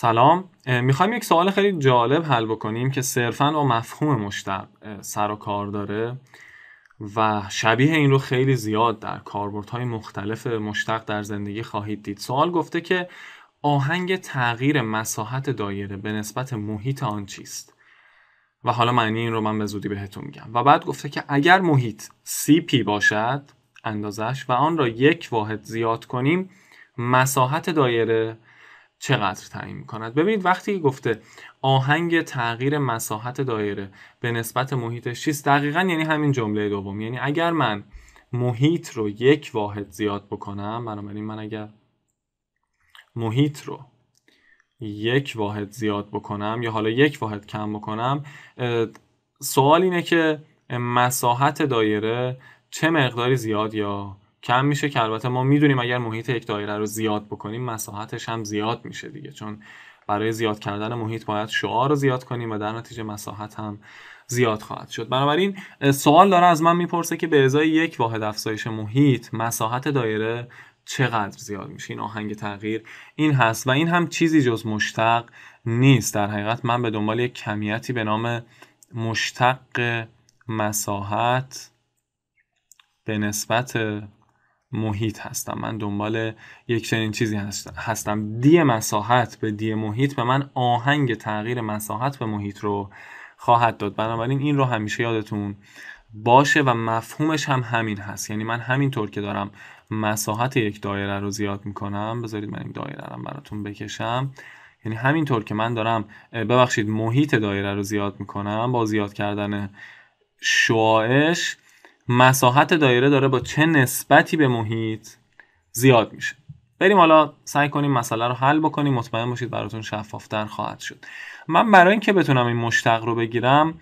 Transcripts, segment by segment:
سلام میخوایم یک سوال خیلی جالب حل بکنیم که صرفا با مفهوم مشتق سر و کار داره و شبیه این رو خیلی زیاد در کاربردهای مختلف مشتق در زندگی خواهید دید سوال گفته که آهنگ تغییر مساحت دایره به نسبت محیط آن چیست و حالا معنی این رو من به زودی بهتون میگم و بعد گفته که اگر محیط پی باشد اندازش و آن را یک واحد زیاد کنیم مساحت دایره چقدر تعیین میکند ببینید وقتی گفته آهنگ تغییر مساحت دایره به نسبت محیط 6 دقیقا یعنی همین جمله دوم یعنی اگر من محیط رو یک واحد زیاد بکنم بنابراین من اگر محیط رو یک واحد زیاد بکنم یا حالا یک واحد کم بکنم سوال اینه که مساحت دایره چه مقداری زیاد یا کم میشه که البته ما میدونیم اگر محیط یک دایره رو زیاد بکنیم مساحتش هم زیاد میشه دیگه چون برای زیاد کردن محیط باید شعاع رو زیاد کنیم و در نتیجه مساحت هم زیاد خواهد شد بنابراین سوال داره از من میپرسه که به ازای یک واحد افزایش محیط مساحت دایره چقدر زیاد میشه این آهنگ تغییر این هست و این هم چیزی جز مشتق نیست در حقیقت من به دنبال یک کمیتی به نام مشتق مساحت به نسبت محیط هستم من دنبال یک چنین چیزی هستم دی مساحت به دی محیط به من آهنگ تغییر مساحت به محیط رو خواهد داد بنابراین این رو همیشه یادتون باشه و مفهومش هم همین هست یعنی من همین طور که دارم مساحت یک دایره رو زیاد میکنم بذارید من این دایره رو براتون بکشم یعنی همینطور که من دارم ببخشید محیط دایره رو زیاد میکنم با زیاد کردن شعاعش مساحت دایره داره با چه نسبتی به محیط زیاد میشه بریم حالا سعی کنیم مسئله رو حل بکنیم مطمئن باشید براتون شفافتر خواهد شد من برای اینکه بتونم این مشتق رو بگیرم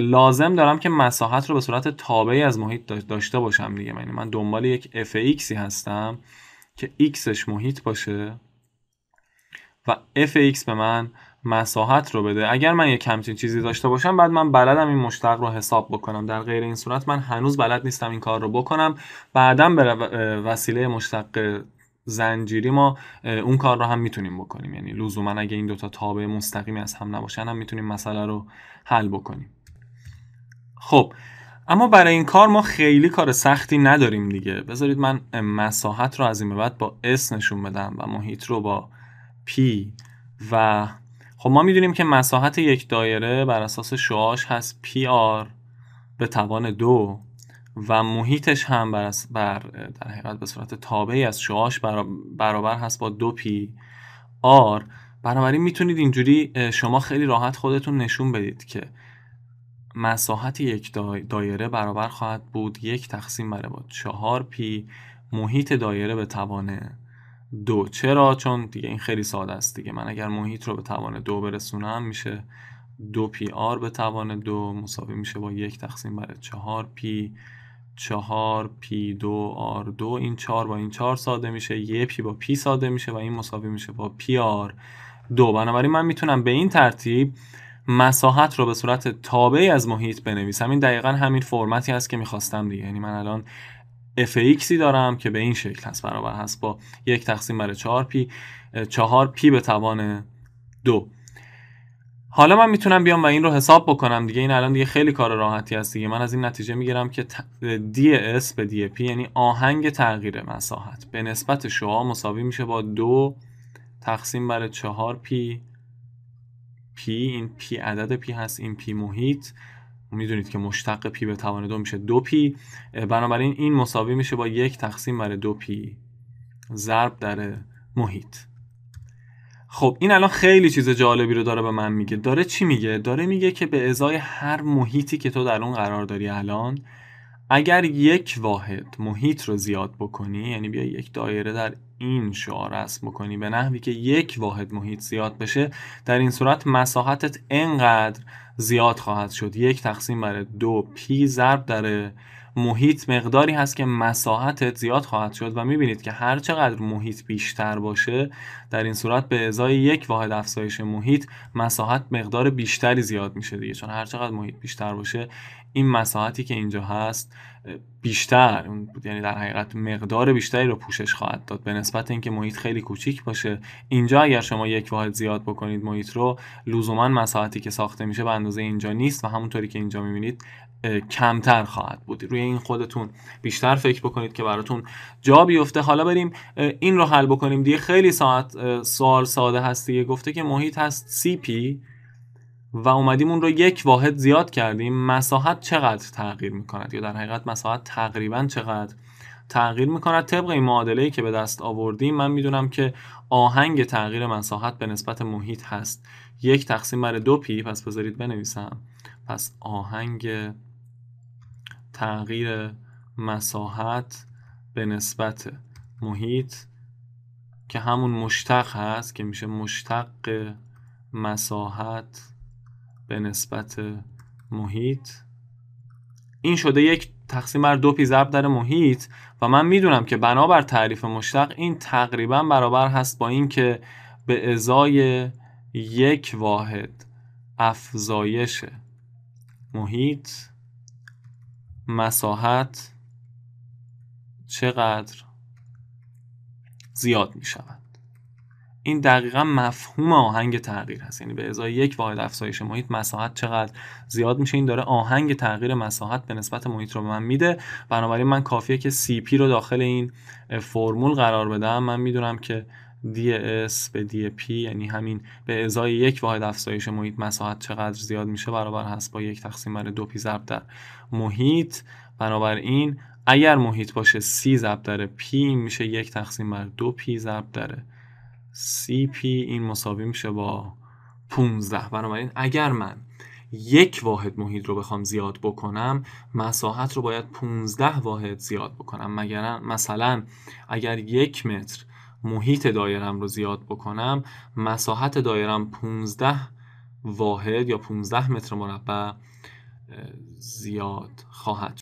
لازم دارم که مساحت رو به صورت تابعی از محیط داشته باشم دیگه یعنی من دنبال یک اف هستم که ایکسش محیط باشه و اف ایکس به من مساحت رو بده اگر من یه کمچین چیزی داشته باشم بعد من بلدم این مشتق رو حساب بکنم در غیر این صورت من هنوز بلد نیستم این کار رو بکنم بعدا به وسیله مشتق زنجیری ما اون کار رو هم میتونیم بکنیم یعنی لزوما اگه این دوتا تابع مستقیمی از هم نباشن هم میتونیم مسئله رو حل بکنیم خب اما برای این کار ما خیلی کار سختی نداریم دیگه بذارید من مساحت رو از این به بعد با S نشون بدم و محیط رو با P و خب ما میدونیم که مساحت یک دایره بر اساس شعاش هست پی آر به توان دو و محیطش هم بر, بر در حقیقت به صورت تابعی از شعاش برابر هست با دو پی آر بنابراین میتونید اینجوری شما خیلی راحت خودتون نشون بدید که مساحت یک دایره برابر خواهد بود یک تقسیم بر با چهار پی محیط دایره به توان دو چرا چون دیگه این خیلی ساده است دیگه من اگر محیط رو به توان دو برسونم میشه دو پی آر به توان دو مساوی میشه با یک تقسیم بر چهار پی چهار پی دو آر دو این چهار با این چهار ساده میشه یه پی با پی ساده میشه و این مساوی میشه با پی آر دو بنابراین من میتونم به این ترتیب مساحت رو به صورت تابعی از محیط بنویسم این دقیقا همین فرمتی هست که میخواستم دیگه یعنی من الان ایکسی دارم که به این شکل هست برابر هست با یک تقسیم بر 4 پی 4 پی به توان دو حالا من میتونم بیام و این رو حساب بکنم دیگه این الان دیگه خیلی کار راحتی هست دیگه من از این نتیجه میگیرم که دی اس به دی پی یعنی آهنگ تغییر مساحت به نسبت شعاع مساوی میشه با دو تقسیم بر چهار پی پی این پی عدد پی هست این پی محیط میدونید که مشتق پی به توان دو میشه دو پی بنابراین این مساوی میشه با یک تقسیم بر دو پی ضرب در محیط خب این الان خیلی چیز جالبی رو داره به من میگه داره چی میگه داره میگه که به ازای هر محیطی که تو در اون قرار داری الان اگر یک واحد محیط رو زیاد بکنی یعنی بیا یک دایره در این شعار رسم بکنی به نحوی که یک واحد محیط زیاد بشه در این صورت مساحتت انقدر زیاد خواهد شد یک تقسیم بر دو پی ضرب در محیط مقداری هست که مساحتت زیاد خواهد شد و میبینید که هر چقدر محیط بیشتر باشه در این صورت به ازای یک واحد افزایش محیط مساحت مقدار بیشتری زیاد میشه دیگه چون هر چقدر محیط بیشتر باشه این مساحتی که اینجا هست بیشتر یعنی در حقیقت مقدار بیشتری رو پوشش خواهد داد به نسبت اینکه محیط خیلی کوچیک باشه اینجا اگر شما یک واحد زیاد بکنید محیط رو لزوما مساحتی که ساخته میشه به اندازه اینجا نیست و همونطوری که اینجا میبینید کمتر خواهد بود روی این خودتون بیشتر فکر بکنید که براتون جا بیفته حالا بریم این رو حل بکنیم دیگه خیلی ساعت سوال ساده هست دیگه گفته که محیط هست پی و اومدیم اون رو یک واحد زیاد کردیم مساحت چقدر تغییر میکند یا در حقیقت مساحت تقریبا چقدر تغییر میکند طبق این معادله که به دست آوردیم من میدونم که آهنگ تغییر مساحت به نسبت محیط هست یک تقسیم بر دو پی پس بذارید بنویسم پس آهنگ تغییر مساحت به نسبت محیط که همون مشتق هست که میشه مشتق مساحت به نسبت محیط این شده یک تقسیم بر دو پی ضرب در محیط و من میدونم که بنابر تعریف مشتق این تقریبا برابر هست با اینکه به ازای یک واحد افزایش محیط مساحت چقدر زیاد می شود این دقیقا مفهوم آهنگ تغییر هست یعنی به ازای یک واحد افزایش محیط مساحت چقدر زیاد میشه این داره آهنگ تغییر مساحت به نسبت محیط رو به من میده بنابراین من کافیه که سی پی رو داخل این فرمول قرار بدم من میدونم که Ds به پی یعنی همین به ازای یک واحد افزایش محیط مساحت چقدر زیاد میشه برابر هست با یک تقسیم بر دو پی ضرب در محیط بنابراین اگر محیط باشه سی ضرب در P میشه یک تقسیم بر دو پی ضرب در CP این مساوی میشه با 15 بنابراین اگر من یک واحد محیط رو بخوام زیاد بکنم مساحت رو باید 15 واحد زیاد بکنم مگر مثلا اگر یک متر محیط دایرم رو زیاد بکنم مساحت دایرم 15 واحد یا 15 متر مربع زیاد خواهد